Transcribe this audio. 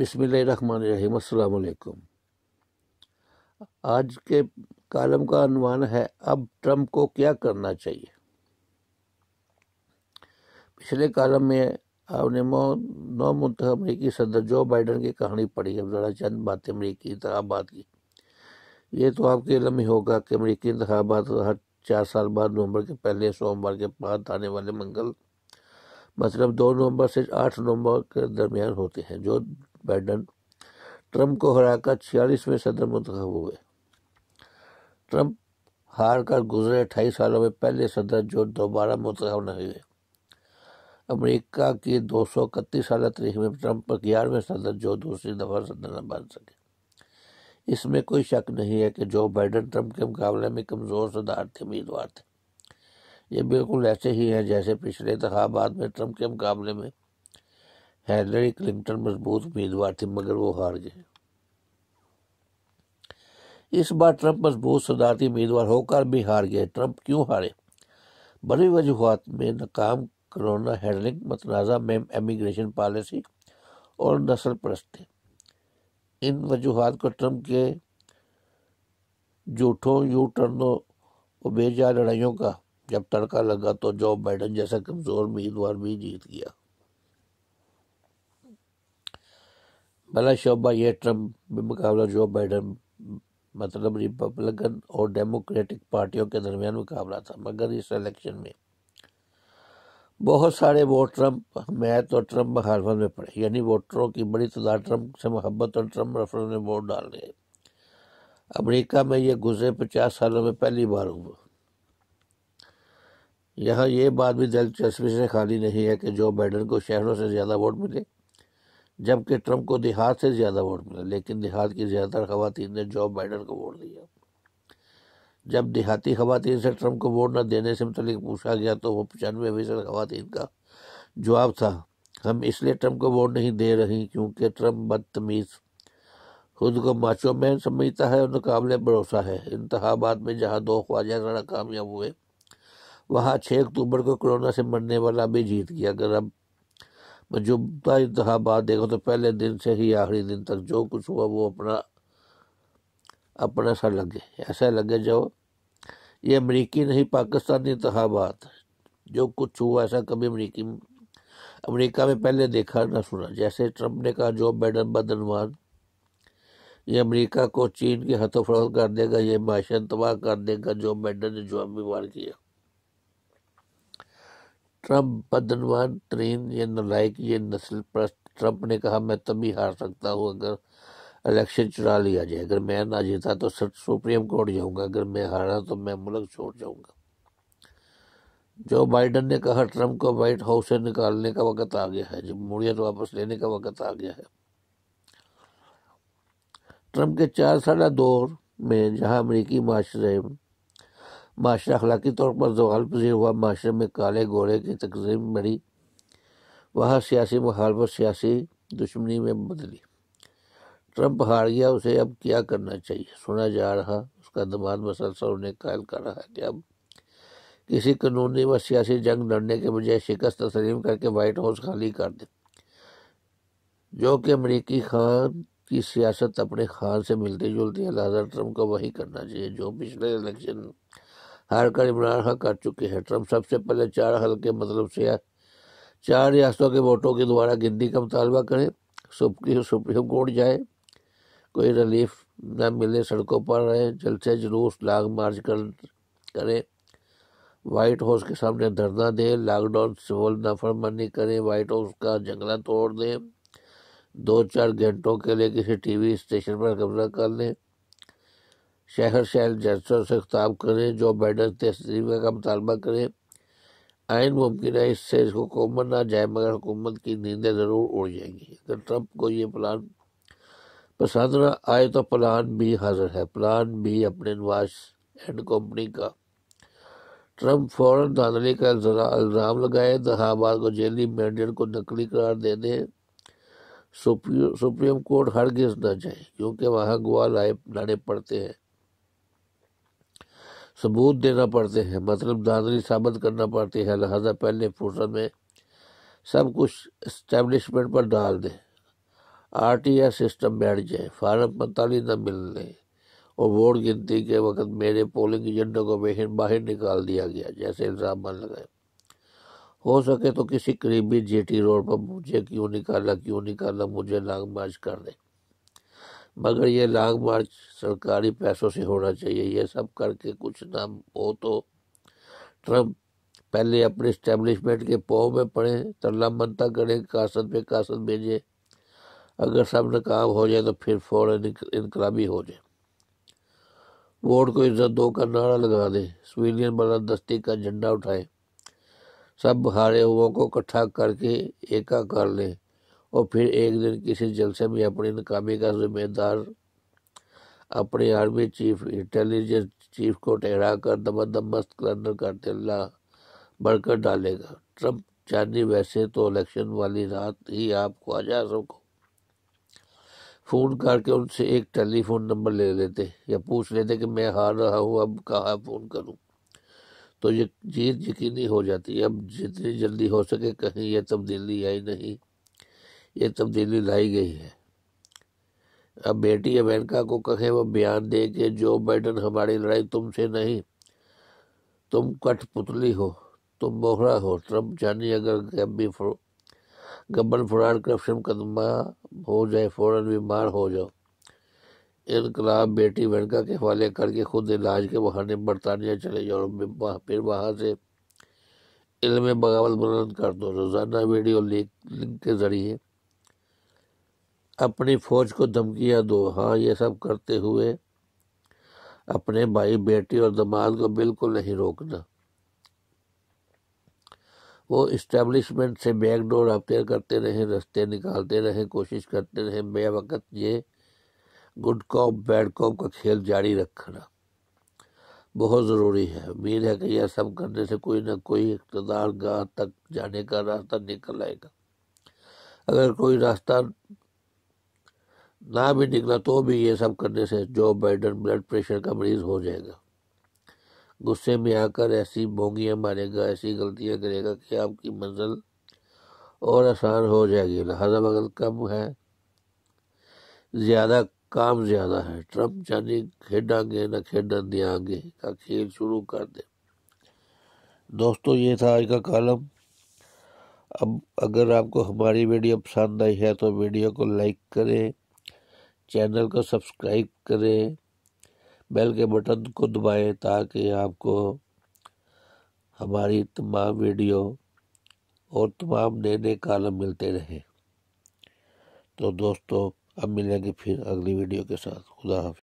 बिसमीम आज के कालम का अनुमान है अब ट्रम्प को क्या करना चाहिए पिछले कालम में आपने नौ मुंत अमरीकी सदर जो बाइडन की कहानी पढ़ी अब ज़रा चंद बातें अमरीकी इंतबात की ये तो आपके इलम ही होगा कि अमरीकी इंतबात हर चार साल बाद नवंबर के पहले सोमवार के बाद आने वाले मंगल मतलब दो नवंबर से आठ नवंबर के दरमियान होते हैं जो बाइडन ट्रंप को हराकर छियालीसवें सदर मुंतब हुए ट्रंप हार कर गुजरे अट्ठाईस सालों में पहले सदर जो दोबारा मुंतब नहीं हुए अमेरिका की दो सौ इकतीस साल तारीख में ट्रंप ग्यारहवें सदर जो दूसरी दफा सदर न बन सके इसमें कोई शक नहीं है कि जो बाइडन ट्रंप के मुकाबले में कमज़ोर सदारती उम्मीदवार थे ये बिल्कुल ऐसे ही हैं जैसे पिछले इंतबात में ट्रंप के मुकाबले में हैलरी क्लिंटन मजबूत उम्मीदवार थे मगर वो हार गए इस बार ट्रंप मजबूत सदारती उम्मीदवार होकर भी हार गए ट्रंप क्यों हारे बड़ी वजूहत में नाकाम कोरोना हैंडलिंग मतनाज़ा में इमिग्रेशन पॉलिसी और नस्ल परस्त इन वजूहत को ट्रंप के झूठों यू टर्नों और बेजा लड़ाइयों का जब तड़का लगा तो जो बाइडन जैसा कमज़ोर उम्मीदवार भी जीत गया भला शोबा यह ट्रम्प मुकाबला जो बाइडन मतलब रिपब्लिकन और डेमोक्रेटिक पार्टियों के दरमियान मुकाबला था मगर इस इलेक्शन में बहुत सारे वोट ट्रंप हमायत तो और ट्रंप मुखालफत में पड़े यानी वोटरों की बड़ी तादाद ट्रंप से मोहब्बत और ट्रंप रफरों में वोट डाल दिए अमरीका में यह गुजरे पचास सालों में पहली बार हुआ यहाँ ये बात भी दिलचस्पी से खाली नहीं है कि जो बाइडन को शहरों से ज़्यादा वोट मिले जबकि ट्रंप को देहात से ज़्यादा वोट मिला लेकिन देहात की ज़्यादातर खातन ने जॉब बाइडन को वोट दिया जब देहाती खातन से ट्रंप को वोट न देने से मतलब पूछा गया तो वो पचानवे फीसद खातन का जवाब था हम इसलिए ट्रंप को वोट नहीं दे रही क्योंकि ट्रंप बदतमीज़ खुद को माचो मैन समझता है और नाकबले भरोसा है इंतबात में जहाँ दो ख्वाजा कामयाब हुए वहाँ छः अक्टूबर को कोरोना से मरने वाला भी जीत गया अगर अब मजूबा इंतहा बात देखो तो पहले दिन से ही आखिरी दिन तक जो कुछ हुआ वो अपना अपना सा लगे ऐसा लगे जो ये अमरीकी नहीं पाकिस्तानी इंतबात जो कुछ हुआ ऐसा कभी अमरीकी अमरीका में पहले देखा ना सुना जैसे ट्रंप ने कहा जो बैडन बदनवान ये अमरीका को चीन के हथों कर देगा ये माशन तबाह कर देगा जो बैडन ने जो अभी वार किया ट्रंप बदनवान तरीन ये नलायक ये नस्ल प्रस्त ट्रंप ने कहा मैं तभी हार सकता हूँ अगर इलेक्शन चुरा लिया जाए अगर मैं ना जीता तो सुप्रीम कोर्ट जाऊँगा अगर मैं हारा तो मैं मुल्क छोड़ जाऊँगा जो बाइडन ने कहा ट्रंप को वाइट हाउस से निकालने का वक्त आ गया है जमहूरियत तो वापस लेने का वक्त आ गया है ट्रंप के चार साल दौर में जहाँ अमरीकी माशरे माशरा अखलाकी तौर पर जवाल पजीर हुआ माशरे में काले गोरे की तकसीम बढ़ी वहाँ सियासी मुखालफत सियासी दुश्मनी में बदली ट्रंप हार गया उसे अब क्या करना चाहिए सुना जा रहा उसका दिमाग मसलसल उन्हें कायल कर रहा है कि अब किसी कानूनी व सियासी जंग लड़ने के बजाय शिकस्त तस्लीम करके वाइट हाउस खाली कर दे जो कि अमरीकी खान की सियासत अपने खान से मिलती जुलती है लिहाजा ट्रंप को वही करना चाहिए जो पिछले इलेक्शन हार कर इमरान खान कर चुके हैं ट्रंप सबसे पहले चार हल्के मतलब से चार रियासतों के वोटों के द्वारा गिनती का मुतालबा करें सुप्रीम सुप्रीम कोर्ट जाए कोई रिलीफ न मिले सड़कों पर रहे जलसे जुलूस लाग मार्च कर करें वाइट हाउस के सामने धरना दें लॉकडाउन सिविल नाफरमानी करें वाइट हाउस का जंगला तोड़ दें दो चार घंटों के लिए किसी टीवी स्टेशन पर कब्जा कर लें शहर शहर जजों से खिताब करें जो बैडर तस्वीर का मुतालबा करें आयन मुमकिन है इससे हुकूमत ना जाए मगर हुकूमत की नींदें ज़रूर उड़ जाएंगी अगर ट्रंप को ये प्लान पसंद ना आए तो प्लान भी हाजिर है प्लान भी अपने नवाज एंड कंपनी का ट्रंप फौर धांधली का इल्ज़ाम लगाए दहाबाद को जेली मैंडेट को नकली करार दे दें सुप्रीम कोर्ट हर गिर न जाए क्योंकि वहाँ गुआ लाए लाने पड़ते हैं सबूत देना पड़ते हैं मतलब दादरी साबित करना पड़ती है लिहाजा पहले फुर्सत में सब कुछ इस्टेब्लिशमेंट पर डाल दें आर टी एस सिस्टम बैठ जाए फार्म पैंतालीस न मिल लें और वोट गिनती के वक्त मेरे पोलिंग एजेंटों को बाहर निकाल दिया गया जैसे इल्ज़ाम लगाए हो सके तो किसी करीबी जे टी रोड पर मुझे क्यों निकाला क्यों निकाला मुझे लांग मार्च कर दें मगर ये लॉन्ग मार्च सरकारी पैसों से होना चाहिए ये सब करके कुछ ना हो तो ट्रम्प पहले अपने स्टेब्लिशमेंट के पाँव में पड़े तरला मनता करें कासत पे कासत भेजें अगर सब नाकाम हो जाए तो फिर फ़ौरन इनकलाबी हो जाए वोट को इज्जत दो का नारा लगा दें सिविलियन बलदस्ती का झंडा उठाएं सब हारे हुओं को इकट्ठा करके एका कर लें और फिर एक दिन किसी जलसे में अपनी नाकामी का जिम्मेदार अपने आर्मी चीफ इंटेलिजेंस चीफ को ठहरा कर दमदमस्त दमस्त कलंदर का तिल्ला बढ़कर डालेगा ट्रम्प चांदी वैसे तो इलेक्शन वाली रात ही आप ख्वाजा सको फ़ोन करके उनसे एक टेलीफोन नंबर ले लेते या पूछ लेते कि मैं हार रहा हूँ अब कहाँ फ़ोन करूँ तो ये जीत यकीनी हो जाती है अब जितनी जल्दी हो सके कहीं यह तब्दीली आई नहीं ये तब्दीली लाई गई है अब बेटी अमेरिका को कहे वो बयान दे के जो बाइडन हमारी लड़ाई तुमसे नहीं तुम कठपुतली हो तुम मोहरा हो ट्रम्प जानी अगर गब्बी गब्बन फुरान करप्शन कदमा हो जाए फौरन बीमार हो जाओ इनकलाब बेटी अमेरिका के हवाले करके खुद इलाज के बहाने बरतानिया चले जाओ फिर वहाँ से इल्म बगावत बुलंद कर दो रोज़ाना वीडियो लिंक के ज़रिए अपनी फौज को धमकियां दो हाँ ये सब करते हुए अपने भाई बेटी और दामाद को बिल्कुल नहीं रोकना वो इस्टेब्लिशमेंट से बैकडोर अपेयर करते रहे रास्ते निकालते रहे कोशिश करते रहे बेवकत ये गुड कॉप बैड कॉप का खेल जारी रखना बहुत ज़रूरी है उम्मीद है कि यह सब करने से कोई ना कोई इकतदार गाह तक जाने का रास्ता निकल आएगा अगर कोई रास्ता ना भी निकला तो भी ये सब करने से जो बाइडन ब्लड प्रेशर का मरीज हो जाएगा गुस्से में आकर ऐसी बोंगियाँ मारेगा ऐसी गलतियाँ करेगा कि आपकी मंजिल और आसान हो जाएगी लहाजा बगल कम है ज़्यादा काम ज़्यादा है ट्रम्प जानी खेडांगे न खेडन आगे का खेल शुरू कर दे दोस्तों ये था आज का कॉलम अब अगर आपको हमारी वीडियो पसंद आई है तो वीडियो को लाइक करें चैनल को सब्सक्राइब करें बेल के बटन को दबाएं ताकि आपको हमारी तमाम वीडियो और तमाम नए नए कॉलम मिलते रहें तो दोस्तों अब मिलेंगे फिर अगली वीडियो के साथ खुदा हाफि